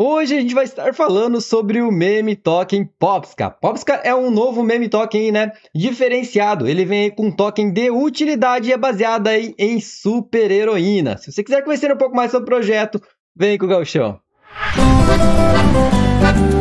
Hoje a gente vai estar falando sobre o Meme Token Popska. Popska é um novo Meme Token, né? Diferenciado. Ele vem com um token de utilidade e é baseado aí em super heroína. Se você quiser conhecer um pouco mais sobre o projeto, vem com o Galchão. Música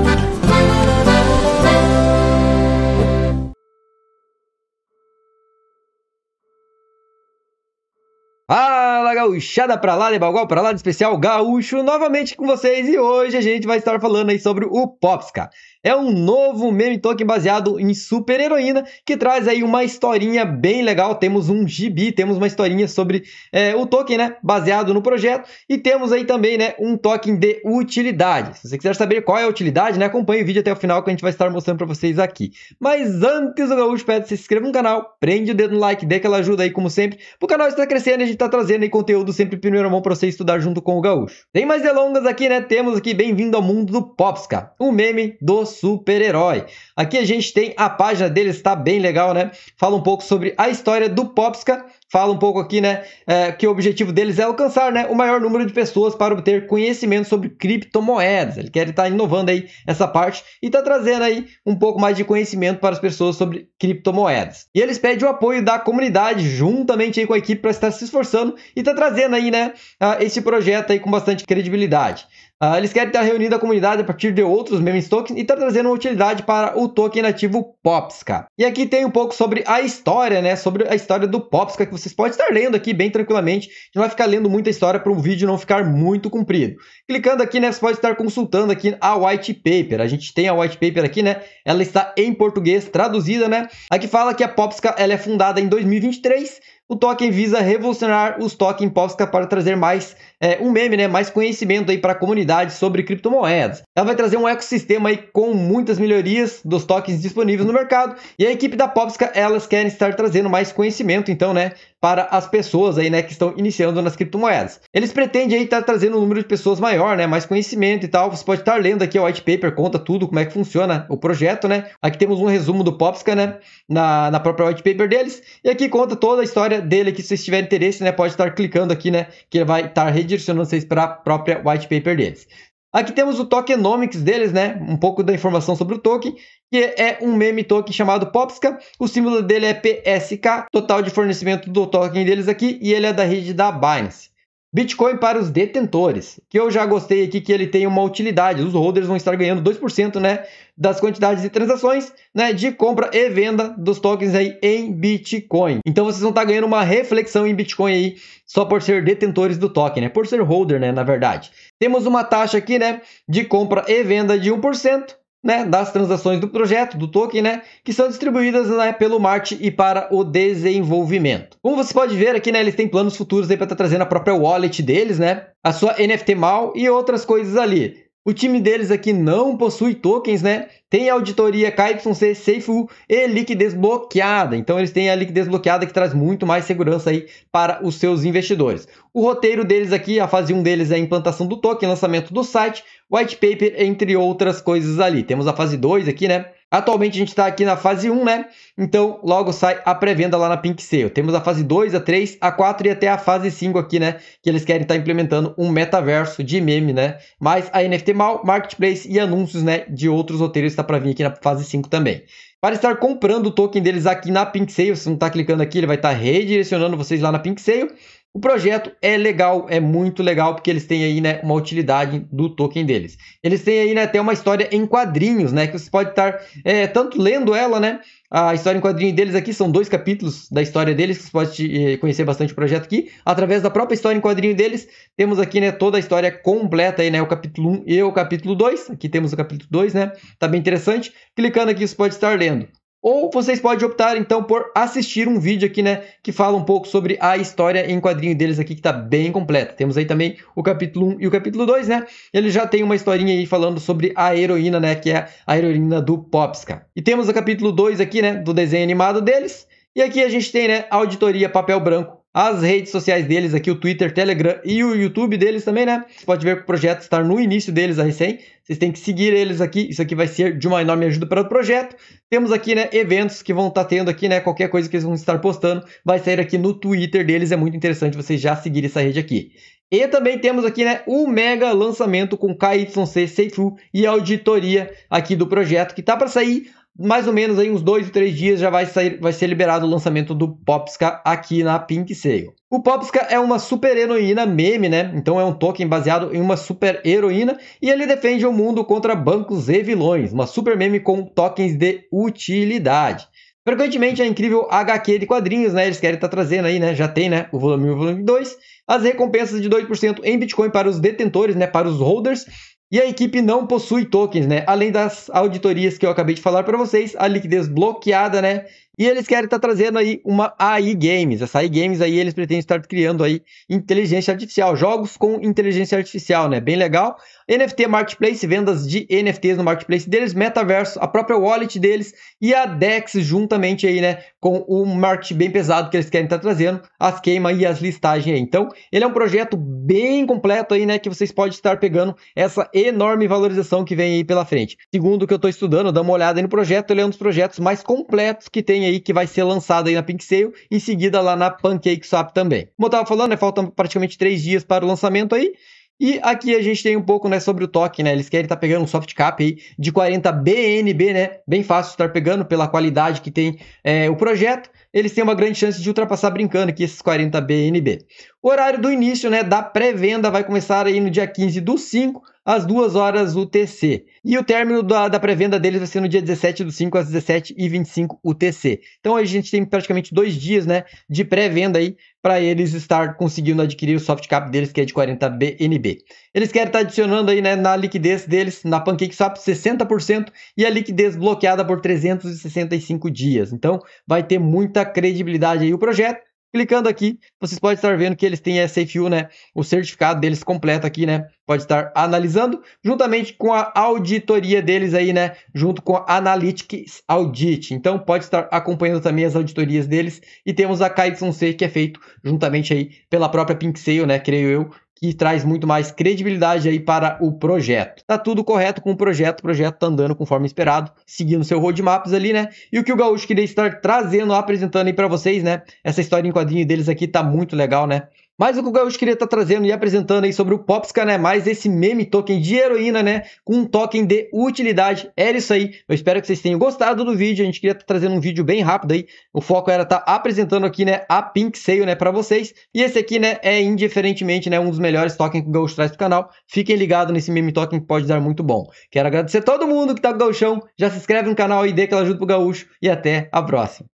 Fala gauchada pra lá, de Balgal pra lá, de especial gaúcho, novamente com vocês e hoje a gente vai estar falando aí sobre o Popska é um novo meme token baseado em super heroína que traz aí uma historinha bem legal. Temos um gibi, temos uma historinha sobre é, o token, né? Baseado no projeto. E temos aí também, né? Um token de utilidade. Se você quiser saber qual é a utilidade, né? Acompanhe o vídeo até o final que a gente vai estar mostrando para vocês aqui. Mas antes, o Gaúcho pede se inscreva no canal, prende o dedo no like, dê aquela ajuda aí, como sempre. O canal está crescendo e a gente está trazendo aí conteúdo sempre primeiro primeira mão para você estudar junto com o Gaúcho. Sem mais delongas aqui, né? Temos aqui Bem-vindo ao Mundo do Popska, um meme do super-herói. Aqui a gente tem a página dele, está bem legal, né? Fala um pouco sobre a história do Popska fala um pouco aqui, né, é, que o objetivo deles é alcançar, né, o maior número de pessoas para obter conhecimento sobre criptomoedas. Ele quer estar inovando aí essa parte e está trazendo aí um pouco mais de conhecimento para as pessoas sobre criptomoedas. E eles pedem o apoio da comunidade juntamente aí com a equipe para estar se esforçando e está trazendo aí, né, ah, esse projeto aí com bastante credibilidade. Uh, eles querem estar reunindo a comunidade a partir de outros memes tokens e estar tá trazendo uma utilidade para o token nativo Popska. E aqui tem um pouco sobre a história, né? Sobre a história do Popska que vocês podem estar lendo aqui bem tranquilamente. Não vai ficar lendo muita história para o vídeo não ficar muito comprido. Clicando aqui, né, você pode estar consultando aqui a white paper. A gente tem a white paper aqui, né? Ela está em português traduzida, né? Aqui fala que a Popsca ela é fundada em 2023 o token visa revolucionar os tokens Popsca para trazer mais é, um meme, né, mais conhecimento aí para a comunidade sobre criptomoedas. Ela vai trazer um ecossistema aí com muitas melhorias dos tokens disponíveis no mercado e a equipe da Popsca, elas querem estar trazendo mais conhecimento, então, né, para as pessoas aí, né, que estão iniciando nas criptomoedas. Eles pretendem aí estar tá trazendo um número de pessoas maior, né, mais conhecimento e tal. Você pode estar tá lendo aqui o white paper, conta tudo, como é que funciona o projeto, né? Aqui temos um resumo do Popska, né, na, na própria white paper deles. E aqui conta toda a história dele, que se vocês tiverem interesse, né, pode estar clicando aqui, né, que ele vai estar redirecionando vocês para a própria white paper deles. Aqui temos o tokenomics deles, né? Um pouco da informação sobre o token, que é um meme token chamado Popska. O símbolo dele é PSK, total de fornecimento do token deles aqui, e ele é da rede da Binance. Bitcoin para os detentores, que eu já gostei aqui que ele tem uma utilidade. Os holders vão estar ganhando 2% né, das quantidades de transações né, de compra e venda dos tokens aí em Bitcoin. Então vocês vão estar ganhando uma reflexão em Bitcoin aí só por ser detentores do token, né, por ser holder, né, na verdade. Temos uma taxa aqui né, de compra e venda de 1% né, das transações do projeto, do token, né, que são distribuídas né, pelo Marte e para o desenvolvimento. Como você pode ver aqui, né, eles têm planos futuros para estar tá trazendo a própria wallet deles, né, a sua NFT MAL e outras coisas ali. O time deles aqui não possui tokens, né? Tem auditoria KYC, SafeU e liquidez bloqueada. Então eles têm a liquidez bloqueada que traz muito mais segurança aí para os seus investidores. O roteiro deles aqui, a fase 1 deles é a implantação do token, lançamento do site, white paper, entre outras coisas ali. Temos a fase 2 aqui, né? Atualmente a gente está aqui na fase 1, né? Então logo sai a pré-venda lá na Pink Sale. Temos a fase 2, a 3, a 4 e até a fase 5 aqui, né? Que eles querem estar tá implementando um metaverso de meme, né? Mais a NFT Mal, Marketplace e anúncios, né? De outros roteiros está para vir aqui na fase 5 também. Para estar comprando o token deles aqui na Pink Sale, se não está clicando aqui, ele vai estar tá redirecionando vocês lá na Pink Sale. O projeto é legal, é muito legal, porque eles têm aí né, uma utilidade do token deles. Eles têm aí né, até uma história em quadrinhos, né? Que você pode estar é, tanto lendo ela, né? A história em quadrinho deles aqui são dois capítulos da história deles, que você pode é, conhecer bastante o projeto aqui. Através da própria história em quadrinho deles, temos aqui né, toda a história completa, aí, né, o capítulo 1 e o capítulo 2. Aqui temos o capítulo 2, né? Tá bem interessante. Clicando aqui, você pode estar lendo. Ou vocês podem optar então por assistir um vídeo aqui, né, que fala um pouco sobre a história em quadrinho deles aqui, que tá bem completa. Temos aí também o capítulo 1 e o capítulo 2, né? Ele já tem uma historinha aí falando sobre a heroína, né, que é a heroína do Popska. E temos o capítulo 2 aqui, né, do desenho animado deles. E aqui a gente tem, né, a auditoria papel branco as redes sociais deles aqui, o Twitter, Telegram e o YouTube deles também, né? Você pode ver que o projeto está no início deles a recém. Vocês têm que seguir eles aqui. Isso aqui vai ser de uma enorme ajuda para o projeto. Temos aqui, né, eventos que vão estar tá tendo aqui, né? Qualquer coisa que eles vão estar postando vai sair aqui no Twitter deles. É muito interessante vocês já seguirem essa rede aqui. E também temos aqui né, um mega lançamento com KYC Seifu e auditoria aqui do projeto que tá para sair mais ou menos aí uns dois, ou três dias já vai, sair, vai ser liberado o lançamento do Popska aqui na Pink Sale. O Popska é uma super heroína meme, né? Então é um token baseado em uma super heroína e ele defende o mundo contra bancos e vilões, uma super meme com tokens de utilidade. Frequentemente a é incrível HQ de quadrinhos, né? Eles querem estar tá trazendo aí, né? Já tem, né? O volume 1 e o volume 2. As recompensas de 2% em Bitcoin para os detentores, né? Para os holders. E a equipe não possui tokens, né? Além das auditorias que eu acabei de falar para vocês, a liquidez bloqueada, né? E eles querem estar tá trazendo aí uma AI Games. Essa AI Games aí eles pretendem estar criando aí inteligência artificial, jogos com inteligência artificial, né? Bem legal. NFT Marketplace, vendas de NFTs no marketplace deles, metaverso, a própria wallet deles e a DEX juntamente aí, né, com o marketing bem pesado que eles querem estar tá trazendo, as queimas e as listagens aí. Então, ele é um projeto bem completo aí, né, que vocês podem estar pegando essa enorme valorização que vem aí pela frente. Segundo o que eu estou estudando, dá uma olhada aí no projeto, ele é um dos projetos mais completos que tem aí que vai ser lançada aí na Pink Sale, em seguida lá na Pancake Swap também. Como eu tava falando, né, faltam praticamente três dias para o lançamento aí, e aqui a gente tem um pouco, né, sobre o toque, né? Eles querem estar tá pegando um soft cap aí de 40 BNB, né? Bem fácil estar pegando pela qualidade que tem é, o projeto. Eles têm uma grande chance de ultrapassar brincando aqui esses 40 BNB. O horário do início, né, da pré-venda vai começar aí no dia 15 do 5 às 2 horas UTC. E o término da, da pré-venda deles vai ser no dia 17 do 5 às 17h25 UTC. Então a gente tem praticamente dois dias né, de pré-venda aí para eles estar conseguindo adquirir o soft cap deles, que é de 40 BNB. Eles querem estar tá adicionando aí né, na liquidez deles, na PancakeSwap, 60% e a liquidez bloqueada por 365 dias. Então vai ter muita credibilidade aí o projeto Clicando aqui, vocês podem estar vendo que eles têm SFU, né? O certificado deles completo aqui, né? Pode estar analisando, juntamente com a auditoria deles aí, né? Junto com a Analytics Audit. Então, pode estar acompanhando também as auditorias deles. E temos a KY1C, que é feito juntamente aí pela própria PinkSale, né? Creio eu, que traz muito mais credibilidade aí para o projeto. Tá tudo correto com o projeto, o projeto tá andando conforme esperado, seguindo seu roadmaps ali, né? E o que o Gaúcho queria estar trazendo, apresentando aí para vocês, né? Essa história em quadrinho deles aqui tá muito legal, né? Mas o que o Gaúcho queria estar tá trazendo e apresentando aí sobre o Popsca, né? Mais esse meme token de heroína, né? Com um token de utilidade. Era é isso aí. Eu espero que vocês tenham gostado do vídeo. A gente queria estar tá trazendo um vídeo bem rápido aí. O foco era estar tá apresentando aqui, né? A Pink Sale, né? Pra vocês. E esse aqui, né? É indiferentemente, né? Um dos melhores tokens que o Gaúcho traz pro canal. Fiquem ligados nesse meme token que pode dar muito bom. Quero agradecer a todo mundo que tá com o gauchão. Já se inscreve no canal e dê aquela ajuda pro Gaúcho. E até a próxima.